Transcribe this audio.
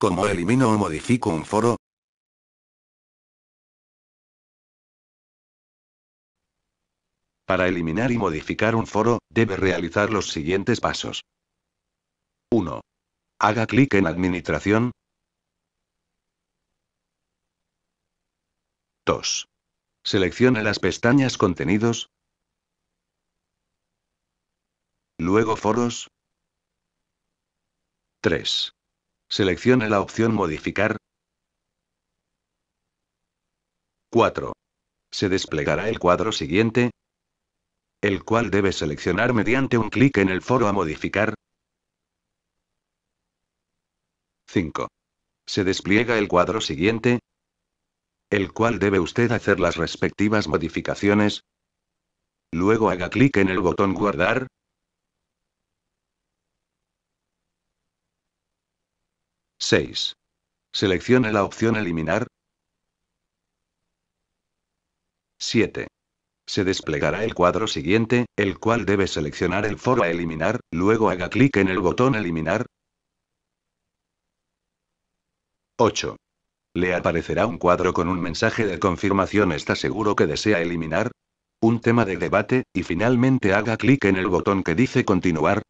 ¿Cómo elimino o modifico un foro? Para eliminar y modificar un foro, debe realizar los siguientes pasos. 1. Haga clic en Administración. 2. Seleccione las pestañas Contenidos. Luego Foros. 3. Seleccione la opción Modificar. 4. Se desplegará el cuadro siguiente, el cual debe seleccionar mediante un clic en el foro a modificar. 5. Se despliega el cuadro siguiente, el cual debe usted hacer las respectivas modificaciones. Luego haga clic en el botón Guardar, 6. Seleccione la opción Eliminar. 7. Se desplegará el cuadro siguiente, el cual debe seleccionar el foro a eliminar, luego haga clic en el botón Eliminar. 8. Le aparecerá un cuadro con un mensaje de confirmación ¿Está seguro que desea eliminar? Un tema de debate, y finalmente haga clic en el botón que dice Continuar,